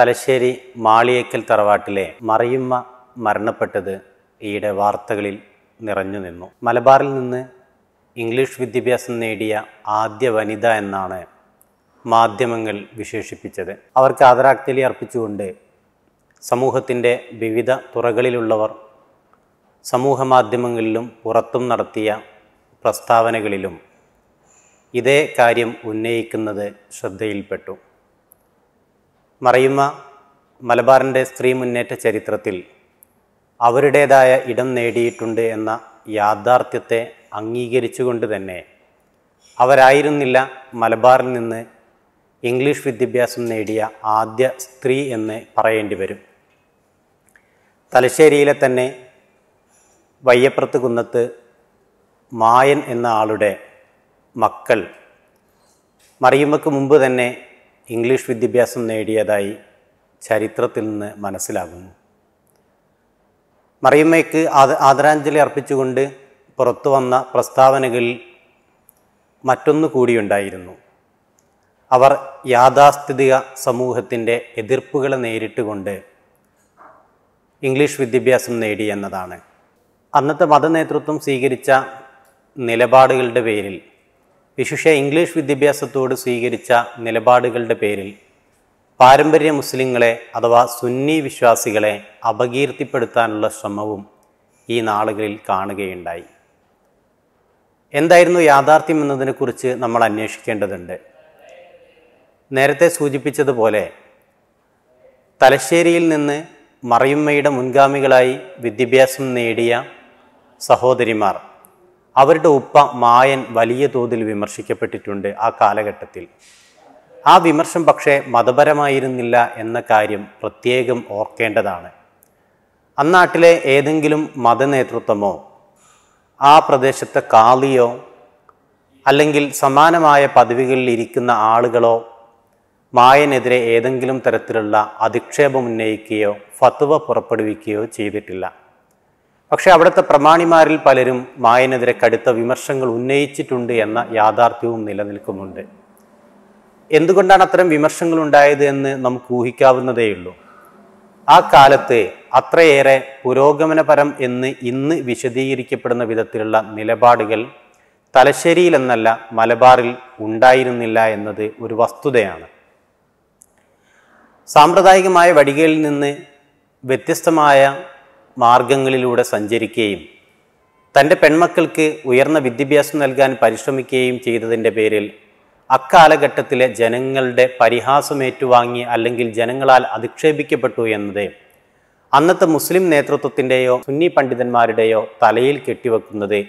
തലശ്ശേരി മാളിയേക്കൽ തറവാട്ടിലെ മറിയുമ്മ മരണപ്പെട്ടത് ഈയിടെ വാർത്തകളിൽ നിറഞ്ഞു നിന്നു മലബാറിൽ നിന്ന് ഇംഗ്ലീഷ് വിദ്യാഭ്യാസം നേടിയ ആദ്യ വനിത എന്നാണ് മാധ്യമങ്ങൾ വിശേഷിപ്പിച്ചത് അവർക്ക് ആദരാജ്ഞലി അർപ്പിച്ചുകൊണ്ട് സമൂഹത്തിൻ്റെ വിവിധ തുറകളിലുള്ളവർ സമൂഹ മാധ്യമങ്ങളിലും പുറത്തും നടത്തിയ പ്രസ്താവനകളിലും ഇതേ കാര്യം ഉന്നയിക്കുന്നത് ശ്രദ്ധയിൽപ്പെട്ടു മറയുമ്മ മലബാറിൻ്റെ സ്ത്രീ മുന്നേറ്റ ചരിത്രത്തിൽ അവരുടേതായ ഇടം നേടിയിട്ടുണ്ട് എന്ന യാഥാർത്ഥ്യത്തെ അംഗീകരിച്ചുകൊണ്ട് തന്നെ അവരായിരുന്നില്ല മലബാറിൽ നിന്ന് ഇംഗ്ലീഷ് വിദ്യാഭ്യാസം നേടിയ ആദ്യ സ്ത്രീ എന്ന് പറയേണ്ടി വരും തലശ്ശേരിയിലെ തന്നെ വയ്യപ്പുറത്ത് കുന്നത്ത് മായൻ എന്ന ആളുടെ മക്കൾ മറിയുമ്മക്ക് മുമ്പ് തന്നെ ഇംഗ്ലീഷ് വിദ്യാഭ്യാസം നേടിയതായി ചരിത്രത്തിൽ നിന്ന് മനസ്സിലാകുന്നു മറിയമ്മയ്ക്ക് ആദരാഞ്ജലി അർപ്പിച്ചുകൊണ്ട് പുറത്തു വന്ന പ്രസ്താവനകളിൽ മറ്റൊന്നു കൂടിയുണ്ടായിരുന്നു അവർ യാഥാസ്ഥിതിക സമൂഹത്തിൻ്റെ എതിർപ്പുകളെ നേരിട്ടുകൊണ്ട് ഇംഗ്ലീഷ് വിദ്യാഭ്യാസം നേടി എന്നതാണ് അന്നത്തെ മതനേതൃത്വം സ്വീകരിച്ച നിലപാടുകളുടെ പേരിൽ വിശിഷ്യ ഇംഗ്ലീഷ് വിദ്യാഭ്യാസത്തോട് സ്വീകരിച്ച നിലപാടുകളുടെ പേരിൽ പാരമ്പര്യ മുസ്ലിങ്ങളെ അഥവാ സുന്നി വിശ്വാസികളെ അപകീർത്തിപ്പെടുത്താനുള്ള ശ്രമവും ഈ നാളുകളിൽ കാണുകയുണ്ടായി എന്തായിരുന്നു യാഥാർത്ഥ്യം എന്നതിനെക്കുറിച്ച് നമ്മൾ അന്വേഷിക്കേണ്ടതുണ്ട് നേരത്തെ സൂചിപ്പിച്ചതുപോലെ തലശ്ശേരിയിൽ നിന്ന് മറയുമ്മയുടെ മുൻഗാമികളായി വിദ്യാഭ്യാസം നേടിയ സഹോദരിമാർ അവരുടെ ഉപ്പ മായൻ വലിയ തോതിൽ വിമർശിക്കപ്പെട്ടിട്ടുണ്ട് ആ കാലഘട്ടത്തിൽ ആ വിമർശം പക്ഷേ മതപരമായിരുന്നില്ല എന്ന കാര്യം പ്രത്യേകം ഓർക്കേണ്ടതാണ് അന്നാട്ടിലെ ഏതെങ്കിലും മതനേതൃത്വമോ ആ പ്രദേശത്തെ കാളിയോ അല്ലെങ്കിൽ സമാനമായ പദവികളിൽ ഇരിക്കുന്ന ആളുകളോ മായനെതിരെ ഏതെങ്കിലും തരത്തിലുള്ള അധിക്ഷേപം ഉന്നയിക്കുകയോ ഫത്വ പുറപ്പെടുവിക്കുകയോ ചെയ്തിട്ടില്ല പക്ഷേ അവിടുത്തെ പ്രമാണിമാരിൽ പലരും മായനെതിരെ കടുത്ത വിമർശങ്ങൾ ഉന്നയിച്ചിട്ടുണ്ട് എന്ന യാഥാർത്ഥ്യവും നിലനിൽക്കുന്നുണ്ട് എന്തുകൊണ്ടാണ് അത്തരം വിമർശങ്ങൾ ഉണ്ടായത് എന്ന് നമുക്ക് ഊഹിക്കാവുന്നതേയുള്ളൂ ആ കാലത്ത് അത്രയേറെ പുരോഗമനപരം എന്ന് ഇന്ന് വിശദീകരിക്കപ്പെടുന്ന വിധത്തിലുള്ള നിലപാടുകൾ തലശ്ശേരിയിൽ എന്നല്ല മലബാറിൽ ഉണ്ടായിരുന്നില്ല എന്നത് ഒരു വസ്തുതയാണ് സാമ്പ്രദായികമായ വടികയിൽ നിന്ന് വ്യത്യസ്തമായ മാർഗങ്ങളിലൂടെ സഞ്ചരിക്കുകയും തൻ്റെ പെൺമക്കൾക്ക് ഉയർന്ന വിദ്യാഭ്യാസം നൽകാൻ പരിശ്രമിക്കുകയും ചെയ്തതിൻ്റെ പേരിൽ അക്കാലഘട്ടത്തിലെ ജനങ്ങളുടെ പരിഹാസം ഏറ്റുവാങ്ങി അല്ലെങ്കിൽ ജനങ്ങളാൽ അധിക്ഷേപിക്കപ്പെട്ടു എന്നത് അന്നത്തെ മുസ്ലിം നേതൃത്വത്തിൻ്റെയോ സുന്നി പണ്ഡിതന്മാരുടെയോ തലയിൽ കെട്ടിവെക്കുന്നത്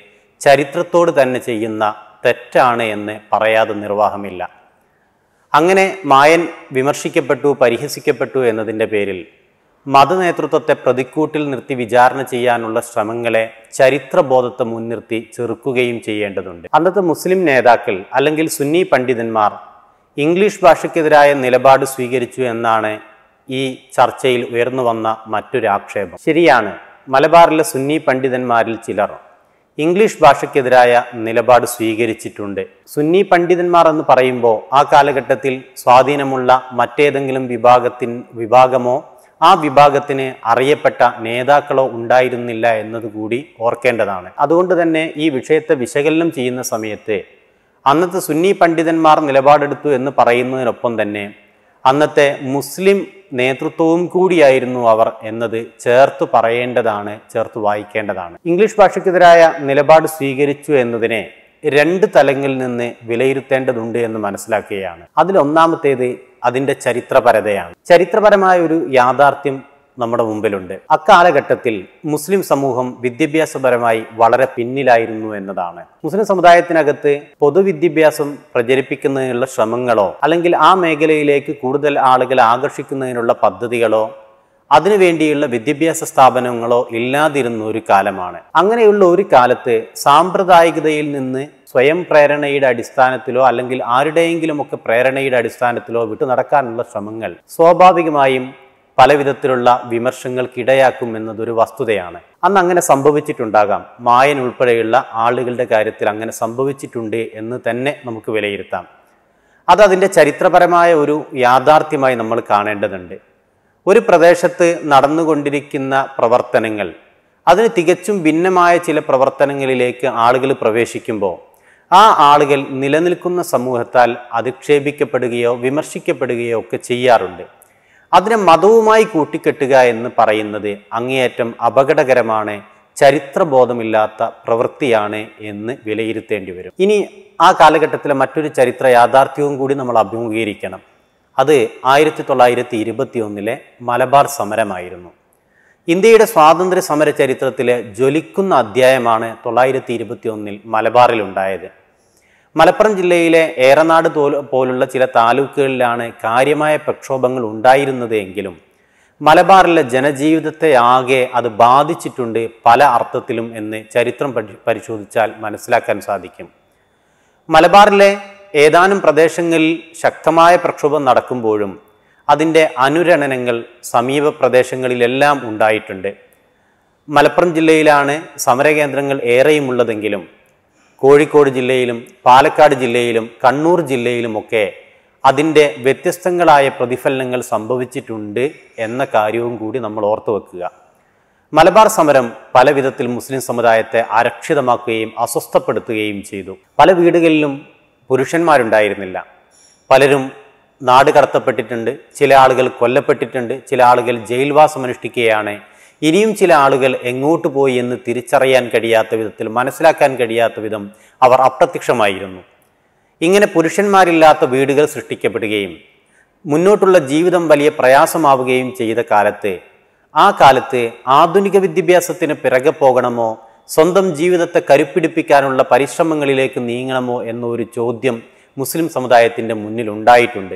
ചരിത്രത്തോട് തന്നെ ചെയ്യുന്ന തെറ്റാണ് എന്ന് പറയാതെ നിർവാഹമില്ല അങ്ങനെ മായൻ വിമർശിക്കപ്പെട്ടു പരിഹസിക്കപ്പെട്ടു എന്നതിൻ്റെ പേരിൽ മതനേതൃത്വത്തെ പ്രതിക്കൂട്ടിൽ നിർത്തി വിചാരണ ചെയ്യാനുള്ള ശ്രമങ്ങളെ ചരിത്രബോധത്തെ മുൻനിർത്തി ചെറുക്കുകയും ചെയ്യേണ്ടതുണ്ട് അന്നത്തെ മുസ്ലിം നേതാക്കൾ അല്ലെങ്കിൽ സുന്നി പണ്ഡിതന്മാർ ഇംഗ്ലീഷ് ഭാഷയ്ക്കെതിരായ നിലപാട് സ്വീകരിച്ചു എന്നാണ് ഈ ചർച്ചയിൽ ഉയർന്നു വന്ന മറ്റൊരു ആക്ഷേപം ശരിയാണ് മലബാറിലെ സുന്നി പണ്ഡിതന്മാരിൽ ചിലർ ഇംഗ്ലീഷ് ഭാഷയ്ക്കെതിരായ നിലപാട് സ്വീകരിച്ചിട്ടുണ്ട് സുന്നി പണ്ഡിതന്മാർ എന്ന് പറയുമ്പോൾ ആ കാലഘട്ടത്തിൽ സ്വാധീനമുള്ള മറ്റേതെങ്കിലും വിഭാഗത്തിൻ വിഭാഗമോ ആ വിഭാഗത്തിന് അറിയപ്പെട്ട നേതാക്കളോ ഉണ്ടായിരുന്നില്ല എന്നതുകൂടി ഓർക്കേണ്ടതാണ് അതുകൊണ്ട് തന്നെ ഈ വിഷയത്തെ വിശകലനം ചെയ്യുന്ന സമയത്ത് അന്നത്തെ സുന്നി പണ്ഡിതന്മാർ നിലപാടെടുത്തു എന്ന് പറയുന്നതിനൊപ്പം തന്നെ അന്നത്തെ മുസ്ലിം നേതൃത്വവും കൂടിയായിരുന്നു അവർ എന്നത് ചേർത്ത് പറയേണ്ടതാണ് ചേർത്ത് വായിക്കേണ്ടതാണ് ഇംഗ്ലീഷ് ഭാഷയ്ക്കെതിരായ നിലപാട് സ്വീകരിച്ചു എന്നതിനെ രണ്ട് തലങ്ങളിൽ നിന്ന് വിലയിരുത്തേണ്ടതുണ്ട് എന്ന് മനസ്സിലാക്കുകയാണ് അതിലൊന്നാമത്തേത് അതിൻ്റെ ചരിത്രപരതയാണ് ചരിത്രപരമായ ഒരു യാഥാർത്ഥ്യം നമ്മുടെ മുമ്പിലുണ്ട് അക്കാലഘട്ടത്തിൽ മുസ്ലിം സമൂഹം വിദ്യാഭ്യാസപരമായി വളരെ പിന്നിലായിരുന്നു എന്നതാണ് മുസ്ലിം സമുദായത്തിനകത്ത് പൊതുവിദ്യാഭ്യാസം പ്രചരിപ്പിക്കുന്നതിനുള്ള ശ്രമങ്ങളോ അല്ലെങ്കിൽ ആ മേഖലയിലേക്ക് കൂടുതൽ ആളുകളെ ആകർഷിക്കുന്നതിനുള്ള പദ്ധതികളോ അതിനുവേണ്ടിയുള്ള വിദ്യാഭ്യാസ സ്ഥാപനങ്ങളോ ഇല്ലാതിരുന്ന ഒരു കാലമാണ് അങ്ങനെയുള്ള ഒരു കാലത്ത് സാമ്പ്രദായികതയിൽ നിന്ന് സ്വയം പ്രേരണയുടെ അടിസ്ഥാനത്തിലോ അല്ലെങ്കിൽ ആരുടെയെങ്കിലുമൊക്കെ പ്രേരണയുടെ അടിസ്ഥാനത്തിലോ വിട്ടു നടക്കാനുള്ള ശ്രമങ്ങൾ സ്വാഭാവികമായും പലവിധത്തിലുള്ള വിമർശങ്ങൾക്കിടയാക്കും എന്നതൊരു വസ്തുതയാണ് അന്ന് അങ്ങനെ സംഭവിച്ചിട്ടുണ്ടാകാം മായൻ ഉൾപ്പെടെയുള്ള ആളുകളുടെ കാര്യത്തിൽ അങ്ങനെ സംഭവിച്ചിട്ടുണ്ട് എന്ന് തന്നെ നമുക്ക് വിലയിരുത്താം അതതിൻ്റെ ചരിത്രപരമായ ഒരു യാഥാർത്ഥ്യമായി നമ്മൾ കാണേണ്ടതുണ്ട് ഒരു പ്രദേശത്ത് നടന്നുകൊണ്ടിരിക്കുന്ന പ്രവർത്തനങ്ങൾ അതിന് തികച്ചും ഭിന്നമായ ചില പ്രവർത്തനങ്ങളിലേക്ക് ആളുകൾ പ്രവേശിക്കുമ്പോൾ ആ ആളുകൾ നിലനിൽക്കുന്ന സമൂഹത്താൽ അധിക്ഷേപിക്കപ്പെടുകയോ വിമർശിക്കപ്പെടുകയോ ഒക്കെ ചെയ്യാറുണ്ട് അതിനെ മതവുമായി കൂട്ടിക്കെട്ടുക എന്ന് പറയുന്നത് അങ്ങേയറ്റം അപകടകരമാണ് ചരിത്രബോധമില്ലാത്ത പ്രവൃത്തിയാണ് എന്ന് വിലയിരുത്തേണ്ടി വരും ഇനി ആ കാലഘട്ടത്തിലെ മറ്റൊരു ചരിത്ര യാഥാർത്ഥ്യവും കൂടി നമ്മൾ അഭിമുഖീകരിക്കണം അത് ആയിരത്തി തൊള്ളായിരത്തി ഇരുപത്തി ഒന്നിലെ മലബാർ സമരമായിരുന്നു ഇന്ത്യയുടെ സ്വാതന്ത്ര്യ സമര ചരിത്രത്തിലെ ജ്വലിക്കുന്ന അധ്യായമാണ് തൊള്ളായിരത്തി ഇരുപത്തി ഒന്നിൽ മലബാറിലുണ്ടായത് മലപ്പുറം ജില്ലയിലെ ഏറനാട് പോലുള്ള ചില താലൂക്കുകളിലാണ് കാര്യമായ പ്രക്ഷോഭങ്ങൾ ഉണ്ടായിരുന്നത് എങ്കിലും മലബാറിലെ ജനജീവിതത്തെ ആകെ അത് ബാധിച്ചിട്ടുണ്ട് പല അർത്ഥത്തിലും എന്ന് ചരിത്രം പരിശോധിച്ചാൽ മനസ്സിലാക്കാൻ സാധിക്കും മലബാറിലെ ഏതാനും പ്രദേശങ്ങളിൽ ശക്തമായ പ്രക്ഷോഭം നടക്കുമ്പോഴും അതിൻ്റെ അനുരണനങ്ങൾ സമീപ പ്രദേശങ്ങളിലെല്ലാം ഉണ്ടായിട്ടുണ്ട് മലപ്പുറം ജില്ലയിലാണ് സമരകേന്ദ്രങ്ങൾ ഏറെയും ഉള്ളതെങ്കിലും കോഴിക്കോട് ജില്ലയിലും പാലക്കാട് ജില്ലയിലും കണ്ണൂർ ജില്ലയിലുമൊക്കെ അതിൻ്റെ വ്യത്യസ്തങ്ങളായ പ്രതിഫലനങ്ങൾ സംഭവിച്ചിട്ടുണ്ട് എന്ന കാര്യവും കൂടി നമ്മൾ ഓർത്തു വെക്കുക മലബാർ സമരം പല വിധത്തിൽ മുസ്ലിം സമുദായത്തെ അരക്ഷിതമാക്കുകയും അസ്വസ്ഥപ്പെടുത്തുകയും ചെയ്തു പല വീടുകളിലും പുരുഷന്മാരുണ്ടായിരുന്നില്ല പലരും നാട് കടത്തപ്പെട്ടിട്ടുണ്ട് ചില ആളുകൾ കൊല്ലപ്പെട്ടിട്ടുണ്ട് ചില ആളുകൾ ജയിൽവാസം അനുഷ്ഠിക്കുകയാണ് ഇനിയും ചില ആളുകൾ എങ്ങോട്ട് പോയി എന്ന് തിരിച്ചറിയാൻ കഴിയാത്ത വിധത്തിൽ മനസ്സിലാക്കാൻ കഴിയാത്ത വിധം അവർ അപ്രത്യക്ഷമായിരുന്നു ഇങ്ങനെ പുരുഷന്മാരില്ലാത്ത വീടുകൾ സൃഷ്ടിക്കപ്പെടുകയും മുന്നോട്ടുള്ള ജീവിതം വലിയ പ്രയാസമാവുകയും ചെയ്ത കാലത്ത് ആ കാലത്ത് ആധുനിക വിദ്യാഭ്യാസത്തിന് പിറകെ പോകണമോ സ്വന്തം ജീവിതത്തെ കരുപ്പിടിപ്പിക്കാനുള്ള പരിശ്രമങ്ങളിലേക്ക് നീങ്ങണമോ എന്നൊരു ചോദ്യം മുസ്ലിം സമുദായത്തിൻ്റെ ഉണ്ടായിട്ടുണ്ട്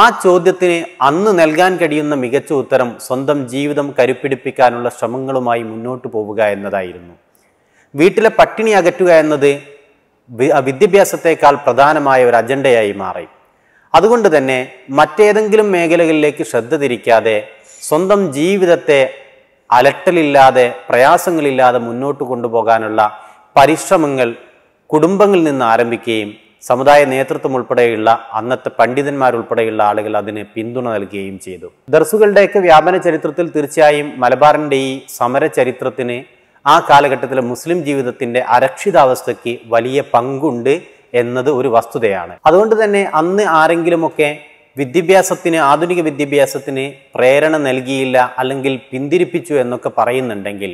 ആ ചോദ്യത്തിന് അന്ന് നൽകാൻ കഴിയുന്ന മികച്ച ഉത്തരം സ്വന്തം ജീവിതം കരുപ്പിടിപ്പിക്കാനുള്ള ശ്രമങ്ങളുമായി മുന്നോട്ട് പോവുക എന്നതായിരുന്നു വീട്ടിലെ പട്ടിണി അകറ്റുക എന്നത് വിദ്യാഭ്യാസത്തെക്കാൾ പ്രധാനമായ ഒരു അജണ്ടയായി മാറി അതുകൊണ്ട് തന്നെ മറ്റേതെങ്കിലും മേഖലകളിലേക്ക് ശ്രദ്ധ തിരിക്കാതെ സ്വന്തം ജീവിതത്തെ അലട്ടലില്ലാതെ പ്രയാസങ്ങളില്ലാതെ മുന്നോട്ട് കൊണ്ടുപോകാനുള്ള പരിശ്രമങ്ങൾ കുടുംബങ്ങളിൽ നിന്ന് ആരംഭിക്കുകയും സമുദായ നേതൃത്വം ഉൾപ്പെടെയുള്ള അന്നത്തെ പണ്ഡിതന്മാരുൾപ്പെടെയുള്ള ആളുകൾ അതിന് പിന്തുണ നൽകുകയും ചെയ്തു ദർസുകളുടെയൊക്കെ വ്യാപന ചരിത്രത്തിൽ തീർച്ചയായും മലബാറിൻ്റെ ഈ സമര ചരിത്രത്തിന് ആ കാലഘട്ടത്തിലെ മുസ്ലിം ജീവിതത്തിൻ്റെ അരക്ഷിതാവസ്ഥയ്ക്ക് വലിയ പങ്കുണ്ട് എന്നത് ഒരു വസ്തുതയാണ് അതുകൊണ്ട് തന്നെ അന്ന് ആരെങ്കിലുമൊക്കെ വിദ്യാഭ്യാസത്തിന് ആധുനിക വിദ്യാഭ്യാസത്തിന് പ്രേരണ നൽകിയില്ല അല്ലെങ്കിൽ പിന്തിരിപ്പിച്ചു എന്നൊക്കെ പറയുന്നുണ്ടെങ്കിൽ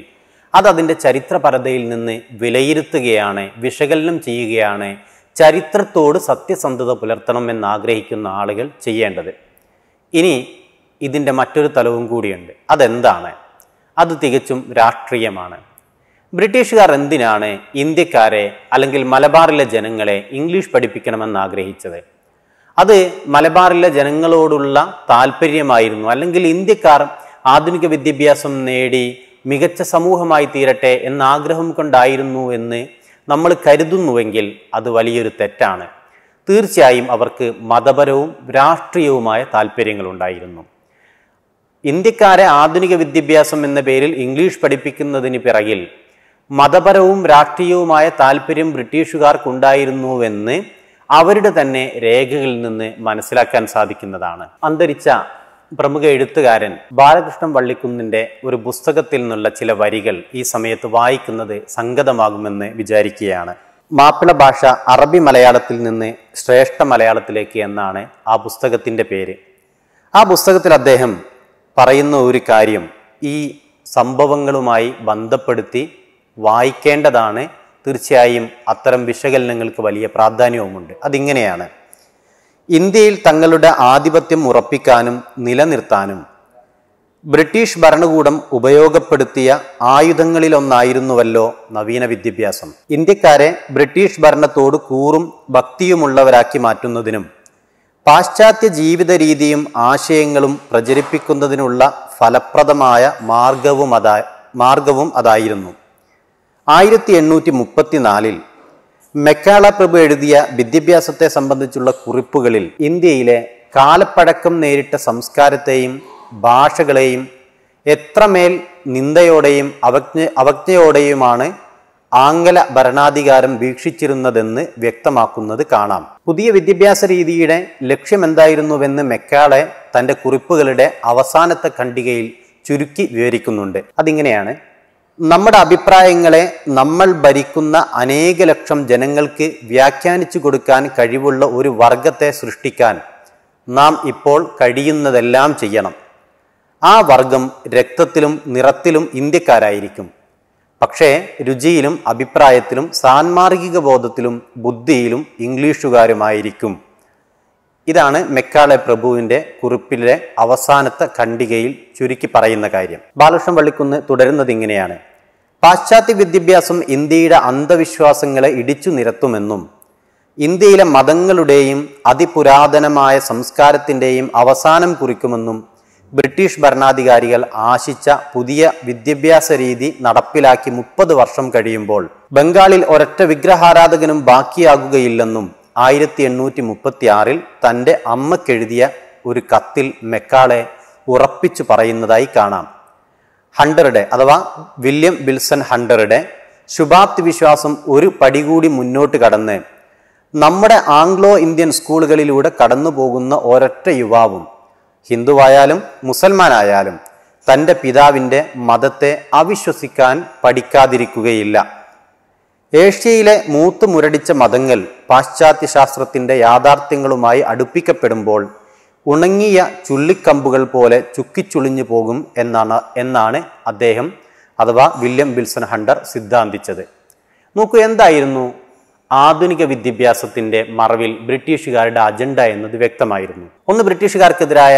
അതതിൻ്റെ ചരിത്രപരതയിൽ നിന്ന് വിലയിരുത്തുകയാണ് വിശകലനം ചെയ്യുകയാണ് ചരിത്രത്തോട് സത്യസന്ധത പുലർത്തണമെന്ന് ആഗ്രഹിക്കുന്ന ആളുകൾ ചെയ്യേണ്ടത് ഇനി ഇതിൻ്റെ മറ്റൊരു തലവും കൂടിയുണ്ട് അതെന്താണ് അത് തികച്ചും രാഷ്ട്രീയമാണ് ബ്രിട്ടീഷുകാർ എന്തിനാണ് ഇന്ത്യക്കാരെ അല്ലെങ്കിൽ മലബാറിലെ ജനങ്ങളെ ഇംഗ്ലീഷ് പഠിപ്പിക്കണമെന്ന് ആഗ്രഹിച്ചത് അത് മലബാറിലെ ജനങ്ങളോടുള്ള താല്പര്യമായിരുന്നു അല്ലെങ്കിൽ ഇന്ത്യക്കാർ ആധുനിക വിദ്യാഭ്യാസം നേടി മികച്ച സമൂഹമായി തീരട്ടെ എന്ന ആഗ്രഹം കൊണ്ടായിരുന്നു എന്ന് നമ്മൾ കരുതുന്നുവെങ്കിൽ അത് വലിയൊരു തെറ്റാണ് തീർച്ചയായും അവർക്ക് മതപരവും രാഷ്ട്രീയവുമായ താല്പര്യങ്ങളുണ്ടായിരുന്നു ഇന്ത്യക്കാരെ ആധുനിക വിദ്യാഭ്യാസം എന്ന പേരിൽ ഇംഗ്ലീഷ് പഠിപ്പിക്കുന്നതിന് പിറകിൽ മതപരവും രാഷ്ട്രീയവുമായ താല്പര്യം ബ്രിട്ടീഷുകാർക്കുണ്ടായിരുന്നുവെന്ന് അവരുടെ തന്നെ രേഖകളിൽ നിന്ന് മനസ്സിലാക്കാൻ സാധിക്കുന്നതാണ് അന്തരിച്ച പ്രമുഖ എഴുത്തുകാരൻ ബാലകൃഷ്ണൻ വള്ളിക്കുന്നിന്റെ ഒരു പുസ്തകത്തിൽ നിന്നുള്ള ചില വരികൾ ഈ സമയത്ത് വായിക്കുന്നത് സംഗതമാകുമെന്ന് വിചാരിക്കുകയാണ് മാപ്പിള ഭാഷ അറബി മലയാളത്തിൽ നിന്ന് ശ്രേഷ്ഠ മലയാളത്തിലേക്ക് എന്നാണ് ആ പുസ്തകത്തിൻ്റെ പേര് ആ പുസ്തകത്തിൽ അദ്ദേഹം പറയുന്ന ഒരു കാര്യം ഈ സംഭവങ്ങളുമായി ബന്ധപ്പെടുത്തി വായിക്കേണ്ടതാണ് തീർച്ചയായും അത്തരം വിശകലനങ്ങൾക്ക് വലിയ പ്രാധാന്യവുമുണ്ട് അതിങ്ങനെയാണ് ഇന്ത്യയിൽ തങ്ങളുടെ ആധിപത്യം ഉറപ്പിക്കാനും നിലനിർത്താനും ബ്രിട്ടീഷ് ഭരണകൂടം ഉപയോഗപ്പെടുത്തിയ ആയുധങ്ങളിലൊന്നായിരുന്നുവല്ലോ നവീന വിദ്യാഭ്യാസം ഇന്ത്യക്കാരെ ബ്രിട്ടീഷ് ഭരണത്തോട് കൂറും ഭക്തിയുമുള്ളവരാക്കി മാറ്റുന്നതിനും പാശ്ചാത്യ ജീവിത രീതിയും ആശയങ്ങളും പ്രചരിപ്പിക്കുന്നതിനുള്ള ഫലപ്രദമായ മാർഗവും അതാ മാർഗവും അതായിരുന്നു ആയിരത്തി എണ്ണൂറ്റി മുപ്പത്തിനാലിൽ മെക്കാള പ്രഭു എഴുതിയ വിദ്യാഭ്യാസത്തെ സംബന്ധിച്ചുള്ള കുറിപ്പുകളിൽ ഇന്ത്യയിലെ കാലപ്പഴക്കം നേരിട്ട സംസ്കാരത്തെയും ഭാഷകളെയും എത്രമേൽ നിന്ദയോടെയും അവജ്ഞ അവജ്ഞയോടെയുമാണ് ആംഗല ഭരണാധികാരം വീക്ഷിച്ചിരുന്നതെന്ന് വ്യക്തമാക്കുന്നത് കാണാം പുതിയ വിദ്യാഭ്യാസ രീതിയുടെ ലക്ഷ്യമെന്തായിരുന്നുവെന്ന് മെക്കാളെ തൻ്റെ കുറിപ്പുകളുടെ അവസാനത്തെ ഖണ്ഡികയിൽ ചുരുക്കി വിവരിക്കുന്നുണ്ട് അതിങ്ങനെയാണ് നമ്മുടെ അഭിപ്രായങ്ങളെ നമ്മൾ ഭരിക്കുന്ന അനേക ലക്ഷം ജനങ്ങൾക്ക് വ്യാഖ്യാനിച്ചു കൊടുക്കാൻ കഴിവുള്ള ഒരു വർഗത്തെ സൃഷ്ടിക്കാൻ നാം ഇപ്പോൾ കഴിയുന്നതെല്ലാം ചെയ്യണം ആ വർഗം രക്തത്തിലും നിറത്തിലും ഇന്ത്യക്കാരായിരിക്കും പക്ഷേ രുചിയിലും അഭിപ്രായത്തിലും സാൻമാർഗിക ബോധത്തിലും ബുദ്ധിയിലും ഇംഗ്ലീഷുകാരുമായിരിക്കും ഇതാണ് മെക്കാളെ പ്രഭുവിൻ്റെ കുറിപ്പിലെ അവസാനത്തെ ഖണ്ഡികയിൽ ചുരുക്കി പറയുന്ന കാര്യം ബാലകൃഷ്ണൻ വള്ളിക്കുന്ന് തുടരുന്നത് ഇങ്ങനെയാണ് പാശ്ചാത്യ വിദ്യാഭ്യാസം ഇന്ത്യയുടെ അന്ധവിശ്വാസങ്ങളെ ഇടിച്ചു നിരത്തുമെന്നും ഇന്ത്യയിലെ മതങ്ങളുടെയും അതിപുരാതനമായ സംസ്കാരത്തിൻ്റെയും അവസാനം കുറിക്കുമെന്നും ബ്രിട്ടീഷ് ഭരണാധികാരികൾ ആശിച്ച പുതിയ വിദ്യാഭ്യാസ രീതി നടപ്പിലാക്കി മുപ്പത് വർഷം കഴിയുമ്പോൾ ബംഗാളിൽ ഒരൊറ്റ വിഗ്രഹാരാധകനും ബാക്കിയാകുകയില്ലെന്നും ആയിരത്തി എണ്ണൂറ്റി മുപ്പത്തിയാറിൽ തൻ്റെ അമ്മക്കെഴുതിയ ഒരു കത്തിൽ മെക്കാളെ ഉറപ്പിച്ചു പറയുന്നതായി കാണാം ഹണ്ടറുടെ അഥവാ വില്യം വിൽസൺ ഹണ്ടറുടെ ശുഭാപ്തി വിശ്വാസം ഒരു പടി കൂടി മുന്നോട്ട് കടന്ന് നമ്മുടെ ആംഗ്ലോ ഇന്ത്യൻ സ്കൂളുകളിലൂടെ കടന്നു പോകുന്ന ഒരൊറ്റ യുവാവും ഹിന്ദുവായാലും മുസൽമാനായാലും തൻ്റെ പിതാവിൻ്റെ മതത്തെ അവിശ്വസിക്കാൻ പഠിക്കാതിരിക്കുകയില്ല ഏഷ്യയിലെ മൂത്തു മുരടിച്ച മതങ്ങൾ പാശ്ചാത്യ ശാസ്ത്രത്തിൻ്റെ യാഥാർത്ഥ്യങ്ങളുമായി അടുപ്പിക്കപ്പെടുമ്പോൾ ഉണങ്ങിയ ചുള്ളിക്കമ്പുകൾ പോലെ ചുക്കിച്ചുളിഞ്ഞു പോകും എന്നാണ് എന്നാണ് അദ്ദേഹം അഥവാ വില്യം വിൽസൺ ഹണ്ടർ സിദ്ധാന്തിച്ചത് നോക്കൂ എന്തായിരുന്നു ആധുനിക വിദ്യാഭ്യാസത്തിൻ്റെ മറവിൽ ബ്രിട്ടീഷുകാരുടെ അജണ്ട എന്നത് വ്യക്തമായിരുന്നു ഒന്ന് ബ്രിട്ടീഷുകാർക്കെതിരായ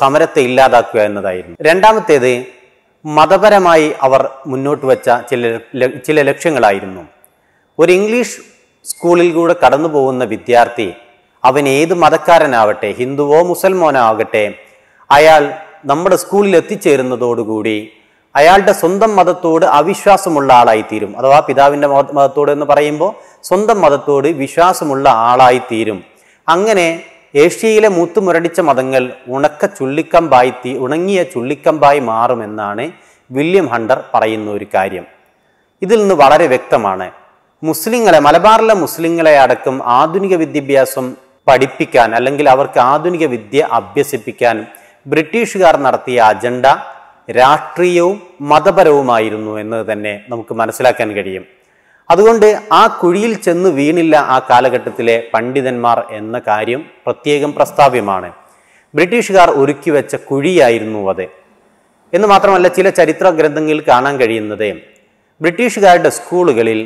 സമരത്തെ ഇല്ലാതാക്കുക എന്നതായിരുന്നു രണ്ടാമത്തേത് മതപരമായി അവർ മുന്നോട്ട് വച്ച ചില ചില ലക്ഷ്യങ്ങളായിരുന്നു ഒരു ഇംഗ്ലീഷ് സ്കൂളിൽ കൂടെ കടന്നു പോകുന്ന വിദ്യാർത്ഥി അവൻ ഏത് മതക്കാരനാവട്ടെ ഹിന്ദുവോ മുസൽമോനോ ആകട്ടെ അയാൾ നമ്മുടെ സ്കൂളിൽ എത്തിച്ചേരുന്നതോടുകൂടി അയാളുടെ സ്വന്തം മതത്തോട് അവിശ്വാസമുള്ള ആളായിത്തീരും അഥവാ പിതാവിൻ്റെ മതത്തോട് എന്ന് പറയുമ്പോൾ സ്വന്തം മതത്തോട് വിശ്വാസമുള്ള ആളായിത്തീരും അങ്ങനെ ഏഷ്യയിലെ മുരടിച്ച മതങ്ങൾ ഉണക്ക ചുള്ളിക്കമ്പായി ഉണങ്ങിയ ചുള്ളിക്കമ്പായി മാറുമെന്നാണ് വില്യം ഹണ്ടർ പറയുന്ന ഒരു കാര്യം ഇതിൽ നിന്ന് വളരെ വ്യക്തമാണ് മുസ്ലിങ്ങളെ മലബാറിലെ മുസ്ലിങ്ങളെ അടക്കം ആധുനിക വിദ്യാഭ്യാസം പഠിപ്പിക്കാൻ അല്ലെങ്കിൽ അവർക്ക് ആധുനിക വിദ്യ അഭ്യസിപ്പിക്കാനും ബ്രിട്ടീഷുകാർ നടത്തിയ അജണ്ട രാഷ്ട്രീയവും മതപരവുമായിരുന്നു എന്ന് തന്നെ നമുക്ക് മനസ്സിലാക്കാൻ കഴിയും അതുകൊണ്ട് ആ കുഴിയിൽ ചെന്ന് വീണില്ല ആ കാലഘട്ടത്തിലെ പണ്ഡിതന്മാർ എന്ന കാര്യം പ്രത്യേകം പ്രസ്താവ്യമാണ് ബ്രിട്ടീഷുകാർ ഒരുക്കി വെച്ച കുഴിയായിരുന്നു അത് എന്ന് മാത്രമല്ല ചില ചരിത്ര ഗ്രന്ഥങ്ങളിൽ കാണാൻ കഴിയുന്നത് ബ്രിട്ടീഷുകാരുടെ സ്കൂളുകളിൽ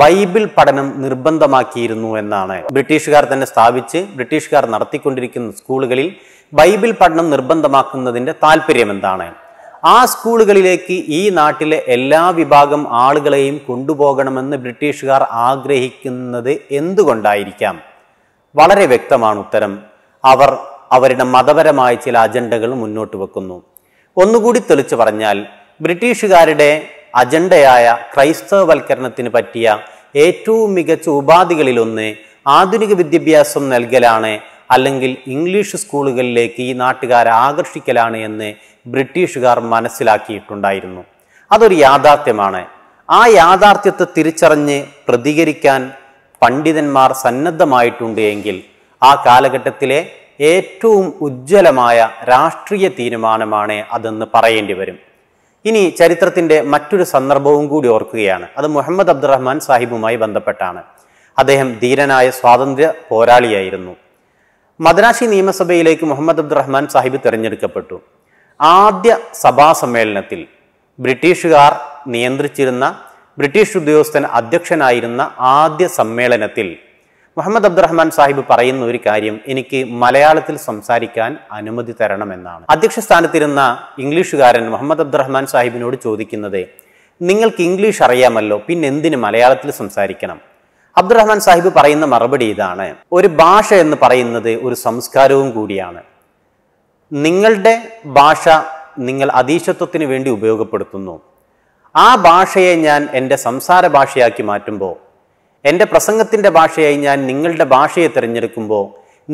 ബൈബിൾ പഠനം നിർബന്ധമാക്കിയിരുന്നു എന്നാണ് ബ്രിട്ടീഷുകാർ തന്നെ സ്ഥാപിച്ച് ബ്രിട്ടീഷുകാർ നടത്തിക്കൊണ്ടിരിക്കുന്ന സ്കൂളുകളിൽ ബൈബിൾ പഠനം നിർബന്ധമാക്കുന്നതിൻ്റെ താല്പര്യം എന്താണ് ആ സ്കൂളുകളിലേക്ക് ഈ നാട്ടിലെ എല്ലാ വിഭാഗം ആളുകളെയും കൊണ്ടുപോകണമെന്ന് ബ്രിട്ടീഷുകാർ ആഗ്രഹിക്കുന്നത് എന്തുകൊണ്ടായിരിക്കാം വളരെ വ്യക്തമാണ് ഉത്തരം അവർ അവരുടെ മതപരമായ ചില അജണ്ടകൾ മുന്നോട്ട് വെക്കുന്നു ഒന്നുകൂടി തെളിച്ചു പറഞ്ഞാൽ ബ്രിട്ടീഷുകാരുടെ അജണ്ടയായ ക്രൈസ്തവവൽക്കരണത്തിന് പറ്റിയ ഏറ്റവും മികച്ച ഉപാധികളിലൊന്ന് ആധുനിക വിദ്യാഭ്യാസം നൽകലാണ് അല്ലെങ്കിൽ ഇംഗ്ലീഷ് സ്കൂളുകളിലേക്ക് ഈ നാട്ടുകാരെ ആകർഷിക്കലാണ് എന്ന് ബ്രിട്ടീഷുകാർ മനസ്സിലാക്കിയിട്ടുണ്ടായിരുന്നു അതൊരു യാഥാർത്ഥ്യമാണ് ആ യാഥാർത്ഥ്യത്തെ തിരിച്ചറിഞ്ഞ് പ്രതികരിക്കാൻ പണ്ഡിതന്മാർ സന്നദ്ധമായിട്ടുണ്ട് എങ്കിൽ ആ കാലഘട്ടത്തിലെ ഏറ്റവും ഉജ്ജ്വലമായ രാഷ്ട്രീയ തീരുമാനമാണ് അതെന്ന് പറയേണ്ടി വരും ഇനി ചരിത്രത്തിൻ്റെ മറ്റൊരു സന്ദർഭവും കൂടി ഓർക്കുകയാണ് അത് മുഹമ്മദ് അബ്ദുറഹ്മാൻ സാഹിബുമായി ബന്ധപ്പെട്ടാണ് അദ്ദേഹം ധീരനായ സ്വാതന്ത്ര്യ പോരാളിയായിരുന്നു മദ്രാശി നിയമസഭയിലേക്ക് മുഹമ്മദ് അബ്ദുറഹ്മാൻ സാഹിബ് തിരഞ്ഞെടുക്കപ്പെട്ടു ആദ്യ സഭാ സമ്മേളനത്തിൽ ബ്രിട്ടീഷുകാർ നിയന്ത്രിച്ചിരുന്ന ബ്രിട്ടീഷ് ഉദ്യോഗസ്ഥൻ അധ്യക്ഷനായിരുന്ന ആദ്യ സമ്മേളനത്തിൽ മുഹമ്മദ് അബ്ദുറഹ്മാൻ സാഹിബ് പറയുന്ന ഒരു കാര്യം എനിക്ക് മലയാളത്തിൽ സംസാരിക്കാൻ അനുമതി തരണമെന്നാണ് അധ്യക്ഷ സ്ഥാനത്തിരുന്ന ഇംഗ്ലീഷുകാരൻ മുഹമ്മദ് അബ്ദുറഹ്മാൻ സാഹിബിനോട് ചോദിക്കുന്നത് നിങ്ങൾക്ക് ഇംഗ്ലീഷ് അറിയാമല്ലോ പിന്നെ എന്തിന് മലയാളത്തിൽ സംസാരിക്കണം അബ്ദുറഹ്മാൻ സാഹിബ് പറയുന്ന മറുപടി ഇതാണ് ഒരു ഭാഷ എന്ന് പറയുന്നത് ഒരു സംസ്കാരവും കൂടിയാണ് നിങ്ങളുടെ ഭാഷ നിങ്ങൾ അതീശത്വത്തിന് വേണ്ടി ഉപയോഗപ്പെടുത്തുന്നു ആ ഭാഷയെ ഞാൻ എൻ്റെ സംസാര ഭാഷയാക്കി മാറ്റുമ്പോൾ എൻ്റെ പ്രസംഗത്തിൻ്റെ ഭാഷയായി ഞാൻ നിങ്ങളുടെ ഭാഷയെ തിരഞ്ഞെടുക്കുമ്പോൾ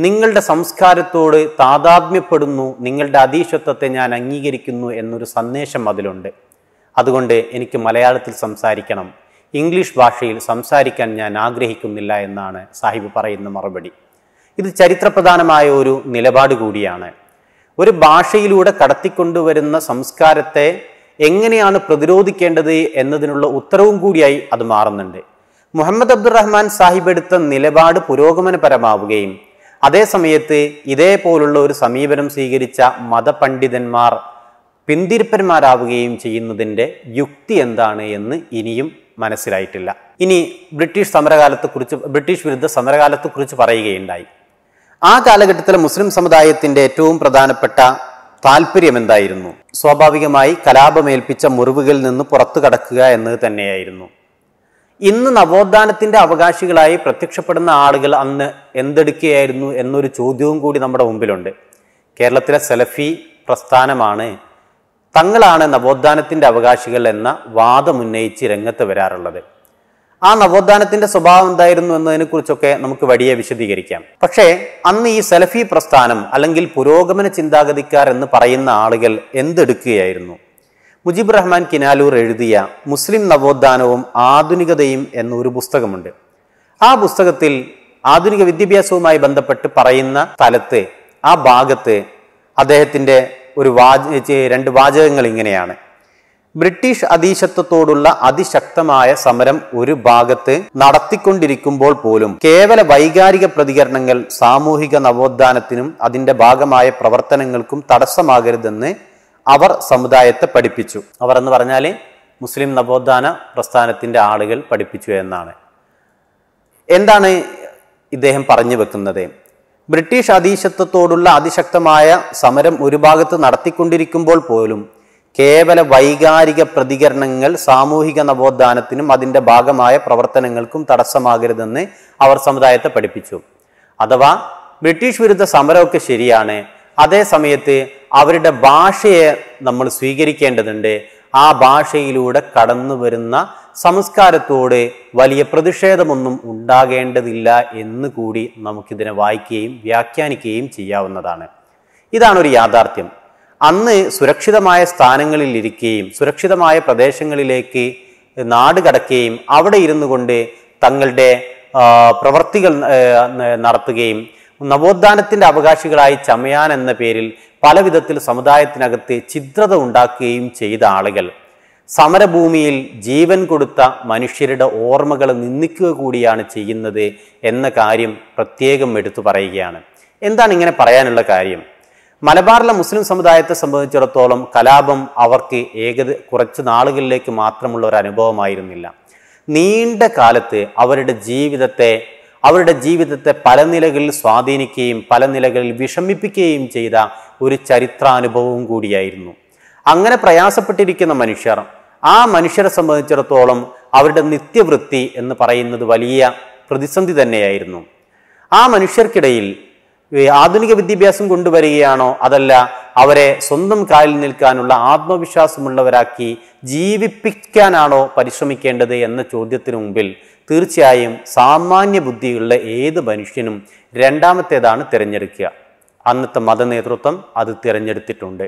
നിങ്ങളുടെ സംസ്കാരത്തോട് താതാത്മ്യപ്പെടുന്നു നിങ്ങളുടെ അതീശത്വത്തെ ഞാൻ അംഗീകരിക്കുന്നു എന്നൊരു സന്ദേശം അതിലുണ്ട് അതുകൊണ്ട് എനിക്ക് മലയാളത്തിൽ സംസാരിക്കണം ഇംഗ്ലീഷ് ഭാഷയിൽ സംസാരിക്കാൻ ഞാൻ ആഗ്രഹിക്കുന്നില്ല എന്നാണ് സാഹിബ് പറയുന്ന മറുപടി ഇത് ചരിത്രപ്രധാനമായ ഒരു നിലപാട് കൂടിയാണ് ഒരു ഭാഷയിലൂടെ കടത്തിക്കൊണ്ടുവരുന്ന സംസ്കാരത്തെ എങ്ങനെയാണ് പ്രതിരോധിക്കേണ്ടത് എന്നതിനുള്ള ഉത്തരവും കൂടിയായി അത് മാറുന്നുണ്ട് മുഹമ്മദ് അബ്ദുറഹ്മാൻ സാഹിബ് എടുത്ത നിലപാട് പുരോഗമനപരമാവുകയും അതേസമയത്ത് ഇതേപോലുള്ള ഒരു സമീപനം സ്വീകരിച്ച മതപണ്ഡിതന്മാർ പിന്തിരിപ്പന്മാരാവുകയും ചെയ്യുന്നതിൻ്റെ യുക്തി എന്താണ് എന്ന് ഇനിയും മനസ്സിലായിട്ടില്ല ഇനി ബ്രിട്ടീഷ് സമരകാലത്തെക്കുറിച്ച് ബ്രിട്ടീഷ് വിരുദ്ധ സമരകാലത്തെക്കുറിച്ച് പറയുകയുണ്ടായി ആ കാലഘട്ടത്തിലെ മുസ്ലിം സമുദായത്തിൻ്റെ ഏറ്റവും പ്രധാനപ്പെട്ട താല്പര്യം എന്തായിരുന്നു സ്വാഭാവികമായി കലാപമേൽപ്പിച്ച മുറിവുകളിൽ നിന്ന് പുറത്തു കടക്കുക എന്നത് തന്നെയായിരുന്നു ഇന്ന് നവോത്ഥാനത്തിന്റെ അവകാശികളായി പ്രത്യക്ഷപ്പെടുന്ന ആളുകൾ അന്ന് എന്തെടുക്കുകയായിരുന്നു എന്നൊരു ചോദ്യവും കൂടി നമ്മുടെ മുമ്പിലുണ്ട് കേരളത്തിലെ സെലഫി പ്രസ്ഥാനമാണ് തങ്ങളാണ് നവോത്ഥാനത്തിന്റെ അവകാശികൾ എന്ന വാദമുന്നയിച്ച് രംഗത്ത് വരാറുള്ളത് ആ നവോത്ഥാനത്തിന്റെ സ്വഭാവം എന്തായിരുന്നു എന്നതിനെക്കുറിച്ചൊക്കെ നമുക്ക് വലിയ വിശദീകരിക്കാം പക്ഷേ അന്ന് ഈ സെലഫി പ്രസ്ഥാനം അല്ലെങ്കിൽ പുരോഗമന ചിന്താഗതിക്കാർ എന്ന് പറയുന്ന ആളുകൾ എന്തെടുക്കുകയായിരുന്നു മുജിബ് റഹ്മാൻ കിനാലൂർ എഴുതിയ മുസ്ലിം നവോത്ഥാനവും ആധുനികതയും എന്നൊരു പുസ്തകമുണ്ട് ആ പുസ്തകത്തിൽ ആധുനിക വിദ്യാഭ്യാസവുമായി ബന്ധപ്പെട്ട് പറയുന്ന സ്ഥലത്ത് ആ ഭാഗത്ത് അദ്ദേഹത്തിൻ്റെ ഒരു വാച രണ്ട് വാചകങ്ങൾ ഇങ്ങനെയാണ് ബ്രിട്ടീഷ് അധീശത്വത്തോടുള്ള അതിശക്തമായ സമരം ഒരു ഭാഗത്ത് നടത്തിക്കൊണ്ടിരിക്കുമ്പോൾ പോലും കേവല വൈകാരിക പ്രതികരണങ്ങൾ സാമൂഹിക നവോത്ഥാനത്തിനും അതിന്റെ ഭാഗമായ പ്രവർത്തനങ്ങൾക്കും തടസ്സമാകരുതെന്ന് അവർ സമുദായത്തെ പഠിപ്പിച്ചു അവർ എന്ന് പറഞ്ഞാൽ മുസ്ലിം നവോത്ഥാന പ്രസ്ഥാനത്തിൻ്റെ ആളുകൾ പഠിപ്പിച്ചു എന്നാണ് എന്താണ് ഇദ്ദേഹം പറഞ്ഞു വെക്കുന്നത് ബ്രിട്ടീഷ് അധീശത്വത്തോടുള്ള അതിശക്തമായ സമരം ഒരു ഭാഗത്ത് നടത്തിക്കൊണ്ടിരിക്കുമ്പോൾ പോലും കേവല വൈകാരിക പ്രതികരണങ്ങൾ സാമൂഹിക നവോത്ഥാനത്തിനും അതിൻ്റെ ഭാഗമായ പ്രവർത്തനങ്ങൾക്കും തടസ്സമാകരുതെന്ന് അവർ സമുദായത്തെ പഠിപ്പിച്ചു അഥവാ ബ്രിട്ടീഷ് വിരുദ്ധ സമരമൊക്കെ ശരിയാണ് അതേ സമയത്ത് അവരുടെ ഭാഷയെ നമ്മൾ സ്വീകരിക്കേണ്ടതുണ്ട് ആ ഭാഷയിലൂടെ കടന്നു വരുന്ന സംസ്കാരത്തോട് വലിയ പ്രതിഷേധമൊന്നും ഉണ്ടാകേണ്ടതില്ല എന്ന് കൂടി നമുക്കിതിനെ വായിക്കുകയും വ്യാഖ്യാനിക്കുകയും ചെയ്യാവുന്നതാണ് ഇതാണ് ഒരു യാഥാർത്ഥ്യം അന്ന് സുരക്ഷിതമായ സ്ഥാനങ്ങളിൽ ഇരിക്കുകയും സുരക്ഷിതമായ പ്രദേശങ്ങളിലേക്ക് നാട് കടക്കുകയും അവിടെ ഇരുന്നു കൊണ്ട് തങ്ങളുടെ പ്രവർത്തികൾ നടത്തുകയും നവോത്ഥാനത്തിന്റെ അവകാശികളായി ചമയാൻ എന്ന പേരിൽ പലവിധത്തിൽ സമുദായത്തിനകത്ത് ചിത്രത ഉണ്ടാക്കുകയും ചെയ്ത ആളുകൾ സമരഭൂമിയിൽ ജീവൻ കൊടുത്ത മനുഷ്യരുടെ ഓർമ്മകൾ നിന്ദിക്കുക കൂടിയാണ് ചെയ്യുന്നത് എന്ന കാര്യം പ്രത്യേകം എടുത്തു പറയുകയാണ് എന്താണ് ഇങ്ങനെ പറയാനുള്ള കാര്യം മലബാറിലെ മുസ്ലിം സമുദായത്തെ സംബന്ധിച്ചിടത്തോളം കലാപം അവർക്ക് ഏകദ കുറച്ച് നാളുകളിലേക്ക് മാത്രമുള്ള ഒരു അനുഭവമായിരുന്നില്ല നീണ്ട കാലത്ത് അവരുടെ ജീവിതത്തെ അവരുടെ ജീവിതത്തെ പല നിലകളിൽ സ്വാധീനിക്കുകയും പല നിലകളിൽ വിഷമിപ്പിക്കുകയും ചെയ്ത ഒരു ചരിത്രാനുഭവവും കൂടിയായിരുന്നു അങ്ങനെ പ്രയാസപ്പെട്ടിരിക്കുന്ന മനുഷ്യർ ആ മനുഷ്യരെ സംബന്ധിച്ചിടത്തോളം അവരുടെ നിത്യവൃത്തി എന്ന് പറയുന്നത് വലിയ പ്രതിസന്ധി തന്നെയായിരുന്നു ആ മനുഷ്യർക്കിടയിൽ ആധുനിക വിദ്യാഭ്യാസം കൊണ്ടുവരികയാണോ അതല്ല അവരെ സ്വന്തം കാലിൽ നിൽക്കാനുള്ള ആത്മവിശ്വാസമുള്ളവരാക്കി ജീവിപ്പിക്കാനാണോ പരിശ്രമിക്കേണ്ടത് എന്ന ചോദ്യത്തിനു മുമ്പിൽ തീർച്ചയായും സാമാന്യ ബുദ്ധിയുള്ള ഏത് മനുഷ്യനും രണ്ടാമത്തേതാണ് തിരഞ്ഞെടുക്കുക അന്നത്തെ മതനേതൃത്വം അത് തിരഞ്ഞെടുത്തിട്ടുണ്ട്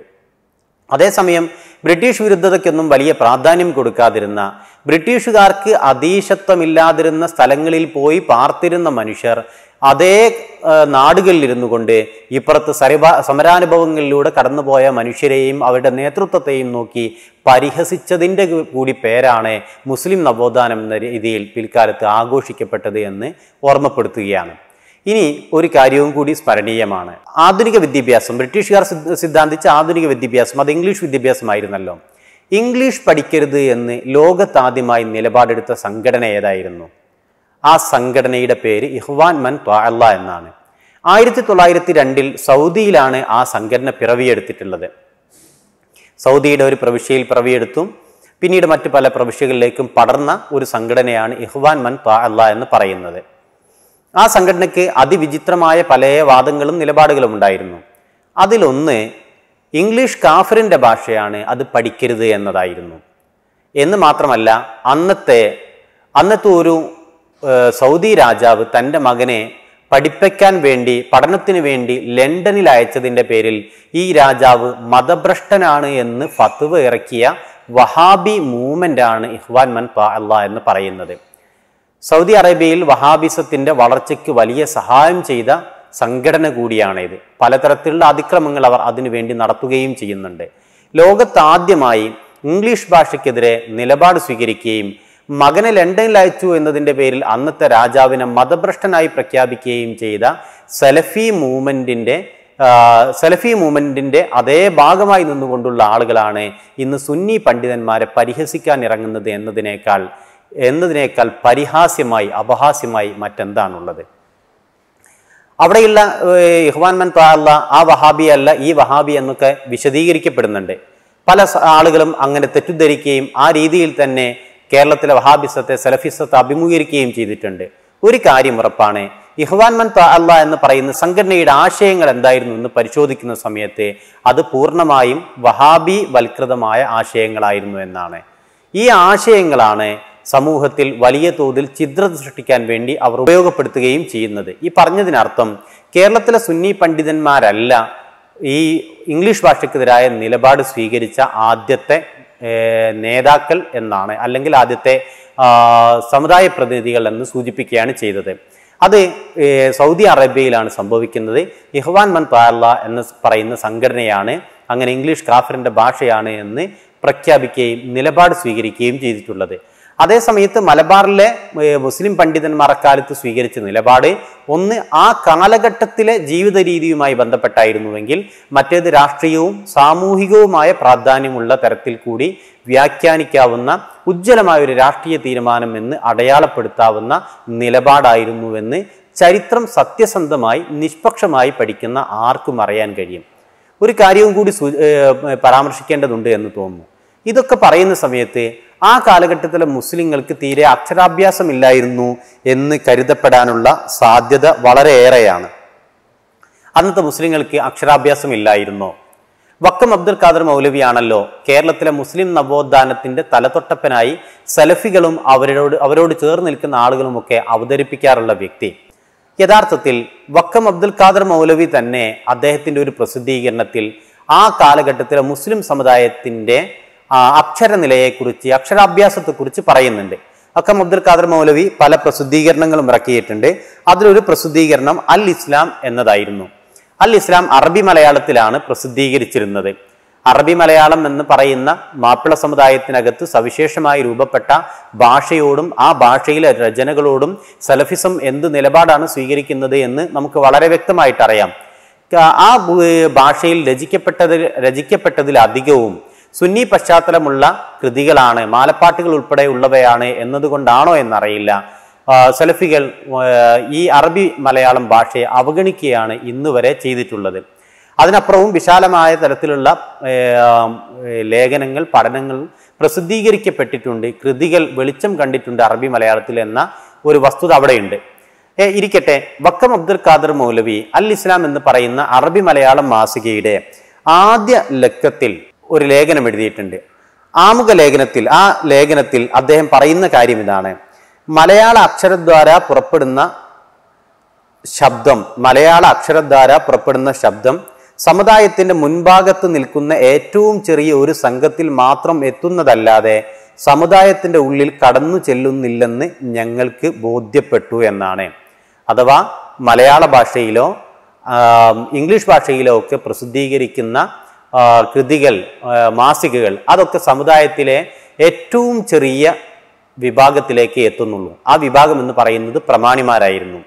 അതേസമയം ബ്രിട്ടീഷ് വിരുദ്ധതയ്ക്കൊന്നും വലിയ പ്രാധാന്യം കൊടുക്കാതിരുന്ന ബ്രിട്ടീഷുകാർക്ക് അതീശത്വമില്ലാതിരുന്ന സ്ഥലങ്ങളിൽ പോയി പാർത്തിരുന്ന മനുഷ്യർ അതേ നാടുകളിലിരുന്നു കൊണ്ട് ഇപ്പുറത്ത് സരിഭ സമരാനുഭവങ്ങളിലൂടെ കടന്നുപോയ മനുഷ്യരെയും അവരുടെ നേതൃത്വത്തെയും നോക്കി പരിഹസിച്ചതിൻ്റെ കൂടി പേരാണ് മുസ്ലിം നവോത്ഥാനം എന്ന രീതിയിൽ പിൽക്കാലത്ത് ആഘോഷിക്കപ്പെട്ടത് എന്ന് ഓർമ്മപ്പെടുത്തുകയാണ് ഇനി ഒരു കാര്യവും കൂടി സ്മരണീയമാണ് ആധുനിക വിദ്യാഭ്യാസം ബ്രിട്ടീഷുകാർ സിദ്ധാന്തിച്ച ആധുനിക വിദ്യാഭ്യാസം അത് ഇംഗ്ലീഷ് വിദ്യാഭ്യാസമായിരുന്നല്ലോ ഇംഗ്ലീഷ് പഠിക്കരുത് എന്ന് ലോകത്താദ്യമായി നിലപാടെടുത്ത സംഘടന ഏതായിരുന്നു ആ സംഘടനയുടെ പേര് ഇഹ്വാൻ മൻ ത്വാഅല്ല എന്നാണ് ആയിരത്തി തൊള്ളായിരത്തി രണ്ടിൽ സൗദിയിലാണ് ആ സംഘടന പിറവിയെടുത്തിട്ടുള്ളത് സൗദിയുടെ ഒരു പ്രവിശ്യയിൽ പിറവിയെടുത്തും പിന്നീട് മറ്റു പല പ്രവിശ്യകളിലേക്കും പടർന്ന ഒരു സംഘടനയാണ് ഇഹ്വാൻ മൻ ത്വാഅല്ല എന്ന് പറയുന്നത് ആ സംഘടനയ്ക്ക് അതിവിചിത്രമായ പല വാദങ്ങളും നിലപാടുകളും ഉണ്ടായിരുന്നു അതിലൊന്ന് ഇംഗ്ലീഷ് കാഫറിൻ്റെ ഭാഷയാണ് അത് പഠിക്കരുത് എന്നതായിരുന്നു എന്ന് മാത്രമല്ല അന്നത്തെ അന്നത്തെ ഒരു സൗദി രാജാവ് തൻ്റെ മകനെ പഠിപ്പിക്കാൻ വേണ്ടി പഠനത്തിന് വേണ്ടി ലണ്ടനിൽ അയച്ചതിൻ്റെ പേരിൽ ഈ രാജാവ് മതഭ്രഷ്ടനാണ് എന്ന് ഫത്വ ഇറക്കിയ വഹാബി മൂവ്മെൻ്റാണ് ഇഹ്വാൻ മൻ പാ അല്ല എന്ന് പറയുന്നത് സൗദി അറേബ്യയിൽ വഹാബിസത്തിൻ്റെ വളർച്ചയ്ക്ക് വലിയ സഹായം ചെയ്ത സംഘടന കൂടിയാണിത് പലതരത്തിലുള്ള അതിക്രമങ്ങൾ അവർ അതിനുവേണ്ടി നടത്തുകയും ചെയ്യുന്നുണ്ട് ലോകത്താദ്യമായി ഇംഗ്ലീഷ് ഭാഷയ്ക്കെതിരെ നിലപാട് സ്വീകരിക്കുകയും മകനെ ലണ്ടനിൽ അയച്ചു എന്നതിൻ്റെ പേരിൽ അന്നത്തെ രാജാവിനെ മതഭ്രഷ്ടനായി പ്രഖ്യാപിക്കുകയും ചെയ്ത സെലഫി മൂവ്മെൻറ്റിൻ്റെ സെലഫി മൂവ്മെൻറ്റിൻ്റെ അതേ ഭാഗമായി നിന്നുകൊണ്ടുള്ള ആളുകളാണ് ഇന്ന് സുന്നി പണ്ഡിതന്മാരെ പരിഹസിക്കാൻ ഇറങ്ങുന്നത് എന്നതിനേക്കാൾ എന്നതിനേക്കാൾ പരിഹാസ്യമായി അപഹാസ്യമായി മറ്റെന്താണുള്ളത് അവിടെയുള്ള ഇഹ്വാൻ മൻ താല്ല ആ വഹാബി അല്ല ഈ വഹാബി എന്നൊക്കെ വിശദീകരിക്കപ്പെടുന്നുണ്ട് പല ആളുകളും അങ്ങനെ തെറ്റിദ്ധരിക്കുകയും ആ രീതിയിൽ തന്നെ കേരളത്തിലെ വഹാബിസത്തെ സലഫിസത്തെ അഭിമുഖീകരിക്കുകയും ചെയ്തിട്ടുണ്ട് ഒരു കാര്യം ഉറപ്പാണ് ഇഹ്വാൻമൻ അല്ല എന്ന് പറയുന്ന സംഘടനയുടെ ആശയങ്ങൾ എന്തായിരുന്നു എന്ന് പരിശോധിക്കുന്ന സമയത്ത് അത് പൂർണ്ണമായും വഹാബി വൽകൃതമായ ആശയങ്ങളായിരുന്നു എന്നാണ് ഈ ആശയങ്ങളാണ് സമൂഹത്തിൽ വലിയ തോതിൽ ചിത്രം സൃഷ്ടിക്കാൻ വേണ്ടി അവർ ഉപയോഗപ്പെടുത്തുകയും ചെയ്യുന്നത് ഈ പറഞ്ഞതിനർത്ഥം കേരളത്തിലെ സുന്നി പണ്ഡിതന്മാരല്ല ഈ ഇംഗ്ലീഷ് ഭാഷയ്ക്കെതിരായ നിലപാട് സ്വീകരിച്ച ആദ്യത്തെ നേതാക്കൾ എന്നാണ് അല്ലെങ്കിൽ ആദ്യത്തെ സമുദായ പ്രതിനിധികൾ എന്ന് സൂചിപ്പിക്കുകയാണ് ചെയ്തത് അത് സൗദി അറേബ്യയിലാണ് സംഭവിക്കുന്നത് ഇഹ്വാൻ മൻ താല എന്ന് പറയുന്ന സംഘടനയാണ് അങ്ങനെ ഇംഗ്ലീഷ് കാഫറിൻ്റെ ഭാഷയാണ് എന്ന് പ്രഖ്യാപിക്കുകയും നിലപാട് സ്വീകരിക്കുകയും ചെയ്തിട്ടുള്ളത് അതേസമയത്ത് മലബാറിലെ മുസ്ലിം പണ്ഡിതന്മാർ അക്കാലത്ത് സ്വീകരിച്ച നിലപാട് ഒന്ന് ആ കാലഘട്ടത്തിലെ ജീവിത രീതിയുമായി ബന്ധപ്പെട്ടായിരുന്നുവെങ്കിൽ മറ്റേത് രാഷ്ട്രീയവും സാമൂഹികവുമായ പ്രാധാന്യമുള്ള തരത്തിൽ കൂടി വ്യാഖ്യാനിക്കാവുന്ന ഉജ്ജ്വലമായ ഒരു രാഷ്ട്രീയ തീരുമാനം എന്ന് അടയാളപ്പെടുത്താവുന്ന നിലപാടായിരുന്നുവെന്ന് ചരിത്രം സത്യസന്ധമായി നിഷ്പക്ഷമായി പഠിക്കുന്ന ആർക്കും അറിയാൻ കഴിയും ഒരു കാര്യവും കൂടി പരാമർശിക്കേണ്ടതുണ്ട് എന്ന് തോന്നുന്നു ഇതൊക്കെ പറയുന്ന സമയത്ത് ആ കാലഘട്ടത്തിലെ മുസ്ലിങ്ങൾക്ക് തീരെ അക്ഷരാഭ്യാസം ഇല്ലായിരുന്നു എന്ന് കരുതപ്പെടാനുള്ള സാധ്യത വളരെയേറെയാണ് അന്നത്തെ മുസ്ലിങ്ങൾക്ക് അക്ഷരാഭ്യാസം ഇല്ലായിരുന്നോ വക്കം അബ്ദുൽ ഖാദർ മൗലവിയാണല്ലോ കേരളത്തിലെ മുസ്ലിം നവോത്ഥാനത്തിന്റെ തലതൊട്ടപ്പനായി സലഫികളും അവരോട് അവരോട് ചേർന്ന് നിൽക്കുന്ന ആളുകളുമൊക്കെ അവതരിപ്പിക്കാറുള്ള വ്യക്തി യഥാർത്ഥത്തിൽ വക്കം അബ്ദുൽ ഖാദർ മൗലവി തന്നെ അദ്ദേഹത്തിന്റെ ഒരു പ്രസിദ്ധീകരണത്തിൽ ആ കാലഘട്ടത്തിലെ മുസ്ലിം സമുദായത്തിന്റെ അക്ഷരനിലയെക്കുറിച്ച് അക്ഷരാഭ്യാസത്തെക്കുറിച്ച് പറയുന്നുണ്ട് അക്കം അബ്ദുൽ ഖാദർ മൗലവി പല പ്രസിദ്ധീകരണങ്ങളും ഇറക്കിയിട്ടുണ്ട് അതിലൊരു പ്രസിദ്ധീകരണം അൽ ഇസ്ലാം എന്നതായിരുന്നു അൽ ഇസ്ലാം അറബി മലയാളത്തിലാണ് പ്രസിദ്ധീകരിച്ചിരുന്നത് അറബി മലയാളം എന്ന് പറയുന്ന മാപ്പിള സമുദായത്തിനകത്ത് സവിശേഷമായി രൂപപ്പെട്ട ഭാഷയോടും ആ ഭാഷയിലെ രചനകളോടും സലഫിസം എന്ത് നിലപാടാണ് സ്വീകരിക്കുന്നത് എന്ന് നമുക്ക് വളരെ വ്യക്തമായിട്ടറിയാം ആ ഭാഷയിൽ രചിക്കപ്പെട്ടതിൽ രചിക്കപ്പെട്ടതിലധികവും സുന്നി പശ്ചാത്തലമുള്ള കൃതികളാണ് മാലപ്പാട്ടുകൾ ഉള്ളവയാണ് എന്നതുകൊണ്ടാണോ എന്നറിയില്ല സലഫികൾ ഈ അറബി മലയാളം ഭാഷയെ അവഗണിക്കുകയാണ് ഇന്ന് വരെ ചെയ്തിട്ടുള്ളത് അതിനപ്പുറവും വിശാലമായ തരത്തിലുള്ള ലേഖനങ്ങൾ പഠനങ്ങൾ പ്രസിദ്ധീകരിക്കപ്പെട്ടിട്ടുണ്ട് കൃതികൾ വെളിച്ചം കണ്ടിട്ടുണ്ട് അറബി മലയാളത്തിൽ എന്ന ഒരു വസ്തുത അവിടെയുണ്ട് ഇരിക്കട്ടെ വക്കം അബ്ദുൽ ഖാദർ മൗലവി അൽ ഇസ്ലാം എന്ന് പറയുന്ന അറബി മലയാളം മാസികയുടെ ആദ്യ ലക്കത്തിൽ ഒരു ലേഖനം എഴുതിയിട്ടുണ്ട് ആമുഖ ലേഖനത്തിൽ ആ ലേഖനത്തിൽ അദ്ദേഹം പറയുന്ന കാര്യം ഇതാണ് മലയാള അക്ഷരദ്വാര പുറപ്പെടുന്ന ശബ്ദം മലയാള അക്ഷരദ്വാര പുറപ്പെടുന്ന ശബ്ദം സമുദായത്തിന്റെ മുൻഭാഗത്ത് നിൽക്കുന്ന ഏറ്റവും ചെറിയ ഒരു സംഘത്തിൽ മാത്രം എത്തുന്നതല്ലാതെ സമുദായത്തിന്റെ ഉള്ളിൽ കടന്നു ചെല്ലുന്നില്ലെന്ന് ഞങ്ങൾക്ക് ബോധ്യപ്പെട്ടു എന്നാണ് അഥവാ മലയാള ഭാഷയിലോ ഇംഗ്ലീഷ് ഭാഷയിലോ ഒക്കെ പ്രസിദ്ധീകരിക്കുന്ന കൃതികൾ മാസികകൾ അതൊക്കെ സമുദായത്തിലെ ഏറ്റവും ചെറിയ വിഭാഗത്തിലേക്ക് എത്തുന്നുള്ളൂ ആ വിഭാഗം എന്ന് പറയുന്നത് പ്രമാണിമാരായിരുന്നു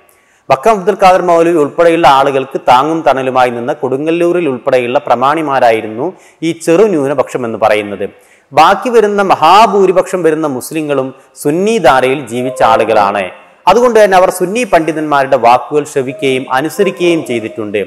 വക്കം അബ്ദുൽ ഖാദർ മൗലവി ഉൾപ്പെടെയുള്ള ആളുകൾക്ക് താങ്ങും തണലുമായി നിന്ന കൊടുങ്ങല്ലൂരിൽ ഉൾപ്പെടെയുള്ള പ്രമാണിമാരായിരുന്നു ഈ ചെറു ന്യൂനപക്ഷം എന്ന് പറയുന്നത് ബാക്കി വരുന്ന മഹാഭൂരിപക്ഷം വരുന്ന മുസ്ലിങ്ങളും സുന്നിധാരയിൽ ധാരയിൽ ജീവിച്ച ആളുകളാണ് അതുകൊണ്ട് തന്നെ അവർ സുന്നി പണ്ഡിതന്മാരുടെ വാക്കുകൾ ശ്രവിക്കുകയും അനുസരിക്കുകയും ചെയ്തിട്ടുണ്ട്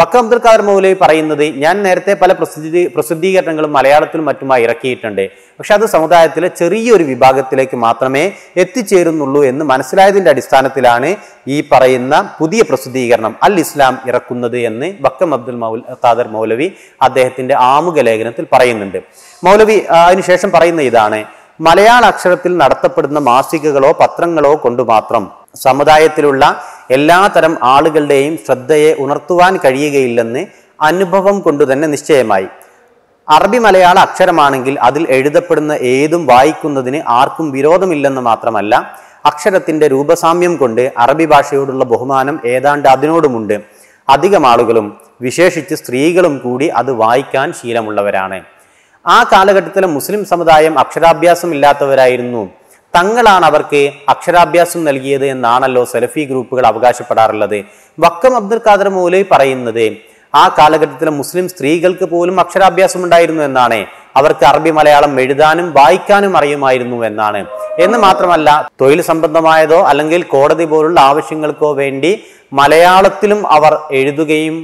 ബക്കർ അബ്ദുൽ ഖാദർ മൗലവി പറയുന്നത് ഞാൻ നേരത്തെ പല പ്രസിദ്ധീ പ്രസിദ്ധീകരണങ്ങളും മലയാളത്തിലും മറ്റുമായി ഇറക്കിയിട്ടുണ്ട് പക്ഷെ അത് സമുദായത്തിലെ ചെറിയൊരു വിഭാഗത്തിലേക്ക് മാത്രമേ എത്തിച്ചേരുന്നുള്ളൂ എന്ന് മനസ്സിലായതിൻ്റെ അടിസ്ഥാനത്തിലാണ് ഈ പറയുന്ന പുതിയ പ്രസിദ്ധീകരണം അൽ ഇസ്ലാം ഇറക്കുന്നത് എന്ന് ബക്കം അബ്ദുൽ മൗൽ ഖാദർ മൗലവി അദ്ദേഹത്തിൻ്റെ ആമുഖ ലേഖനത്തിൽ പറയുന്നുണ്ട് മൗലവി അതിനുശേഷം പറയുന്ന ഇതാണ് മലയാള അക്ഷരത്തിൽ നടത്തപ്പെടുന്ന മാസികകളോ പത്രങ്ങളോ കൊണ്ട് മാത്രം സമുദായത്തിലുള്ള എല്ലാ തരം ആളുകളുടെയും ശ്രദ്ധയെ ഉണർത്തുവാൻ കഴിയുകയില്ലെന്ന് അനുഭവം കൊണ്ടുതന്നെ നിശ്ചയമായി അറബി മലയാള അക്ഷരമാണെങ്കിൽ അതിൽ എഴുതപ്പെടുന്ന ഏതും വായിക്കുന്നതിന് ആർക്കും വിരോധമില്ലെന്ന് മാത്രമല്ല അക്ഷരത്തിന്റെ രൂപസാമ്യം കൊണ്ട് അറബി ഭാഷയോടുള്ള ബഹുമാനം ഏതാണ്ട് അതിനോടുമുണ്ട് അധികം ആളുകളും വിശേഷിച്ച് സ്ത്രീകളും കൂടി അത് വായിക്കാൻ ശീലമുള്ളവരാണ് ആ കാലഘട്ടത്തിലെ മുസ്ലിം സമുദായം അക്ഷരാഭ്യാസം ഇല്ലാത്തവരായിരുന്നു തങ്ങളാണ് അവർക്ക് അക്ഷരാഭ്യാസം നൽകിയത് എന്നാണല്ലോ സെലഫി ഗ്രൂപ്പുകൾ അവകാശപ്പെടാറുള്ളത് വക്കം അബ്ദുൽ ഖാദർ മൗലവി പറയുന്നത് ആ കാലഘട്ടത്തിലെ മുസ്ലിം സ്ത്രീകൾക്ക് പോലും അക്ഷരാഭ്യാസം ഉണ്ടായിരുന്നു എന്നാണ് അവർക്ക് അറബി മലയാളം എഴുതാനും വായിക്കാനും അറിയുമായിരുന്നു എന്നാണ് എന്ന് മാത്രമല്ല തൊഴിൽ സംബന്ധമായതോ അല്ലെങ്കിൽ കോടതി പോലുള്ള ആവശ്യങ്ങൾക്കോ വേണ്ടി മലയാളത്തിലും അവർ എഴുതുകയും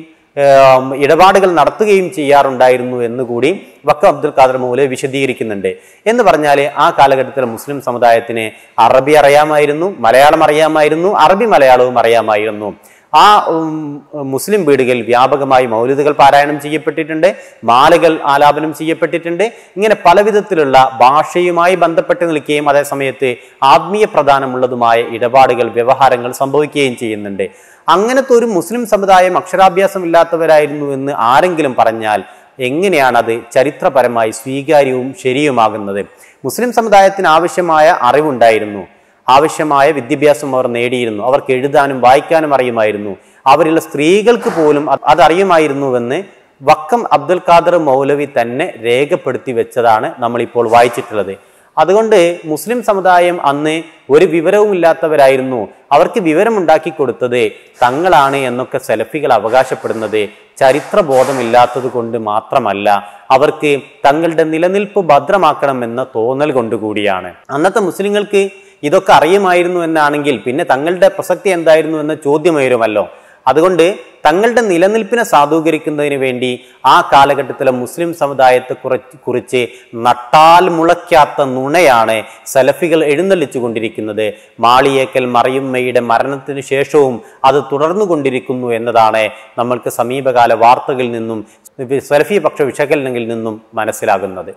ഇടപാടുകൾ നടത്തുകയും ചെയ്യാറുണ്ടായിരുന്നു എന്നുകൂടി വക്ക അബ്ദുൽ ഖാദർ മൗല വിശദീകരിക്കുന്നുണ്ട് എന്ന് പറഞ്ഞാൽ ആ കാലഘട്ടത്തിലെ മുസ്ലിം സമുദായത്തിന് അറബി അറിയാമായിരുന്നു മലയാളം അറിയാമായിരുന്നു അറബി മലയാളവും അറിയാമായിരുന്നു ആ മുസ്ലിം വീടുകളിൽ വ്യാപകമായി മൗലികകൾ പാരായണം ചെയ്യപ്പെട്ടിട്ടുണ്ട് മാലകൾ ആലാപനം ചെയ്യപ്പെട്ടിട്ടുണ്ട് ഇങ്ങനെ പലവിധത്തിലുള്ള ഭാഷയുമായി ബന്ധപ്പെട്ട് നിൽക്കുകയും അതേസമയത്ത് ആത്മീയ പ്രധാനമുള്ളതുമായ ഇടപാടുകൾ വ്യവഹാരങ്ങൾ സംഭവിക്കുകയും ചെയ്യുന്നുണ്ട് അങ്ങനത്തെ ഒരു മുസ്ലിം സമുദായം അക്ഷരാഭ്യാസം ഇല്ലാത്തവരായിരുന്നു എന്ന് ആരെങ്കിലും പറഞ്ഞാൽ എങ്ങനെയാണത് ചരിത്രപരമായി സ്വീകാര്യവും ശരിയുമാകുന്നത് മുസ്ലിം സമുദായത്തിന് ആവശ്യമായ അറിവുണ്ടായിരുന്നു ആവശ്യമായ വിദ്യാഭ്യാസം അവർ നേടിയിരുന്നു അവർക്ക് എഴുതാനും വായിക്കാനും അറിയുമായിരുന്നു അവരിലെ സ്ത്രീകൾക്ക് പോലും അതറിയുമായിരുന്നുവെന്ന് വക്കം അബ്ദുൽ ഖാദർ മൗലവി തന്നെ രേഖപ്പെടുത്തി വെച്ചതാണ് നമ്മളിപ്പോൾ വായിച്ചിട്ടുള്ളത് അതുകൊണ്ട് മുസ്ലിം സമുദായം അന്ന് ഒരു വിവരവുമില്ലാത്തവരായിരുന്നു അവർക്ക് വിവരമുണ്ടാക്കി കൊടുത്തത് തങ്ങളാണ് എന്നൊക്കെ സെലഫികൾ അവകാശപ്പെടുന്നത് ബോധമില്ലാത്തത് കൊണ്ട് മാത്രമല്ല അവർക്ക് തങ്ങളുടെ നിലനിൽപ്പ് ഭദ്രമാക്കണമെന്ന തോന്നൽ കൊണ്ടുകൂടിയാണ് അന്നത്തെ മുസ്ലിങ്ങൾക്ക് ഇതൊക്കെ അറിയുമായിരുന്നു എന്നാണെങ്കിൽ പിന്നെ തങ്ങളുടെ പ്രസക്തി എന്തായിരുന്നു എന്ന ചോദ്യം അതുകൊണ്ട് തങ്ങളുടെ നിലനിൽപ്പിനെ സാധൂകരിക്കുന്നതിന് വേണ്ടി ആ കാലഘട്ടത്തിലെ മുസ്ലിം സമുദായത്തെ കുറിച്ച് നട്ടാൽ മുളയ്ക്കാത്ത നുണയാണ് സലഫികൾ എഴുന്നള്ളിച്ചു കൊണ്ടിരിക്കുന്നത് മാളിയേക്കൽ മറിയുമ്മയുടെ മരണത്തിന് ശേഷവും അത് തുടർന്നു കൊണ്ടിരിക്കുന്നു എന്നതാണ് നമ്മൾക്ക് സമീപകാല വാർത്തകളിൽ നിന്നും സലഫി പക്ഷ വിശകലനങ്ങളിൽ നിന്നും മനസ്സിലാകുന്നത്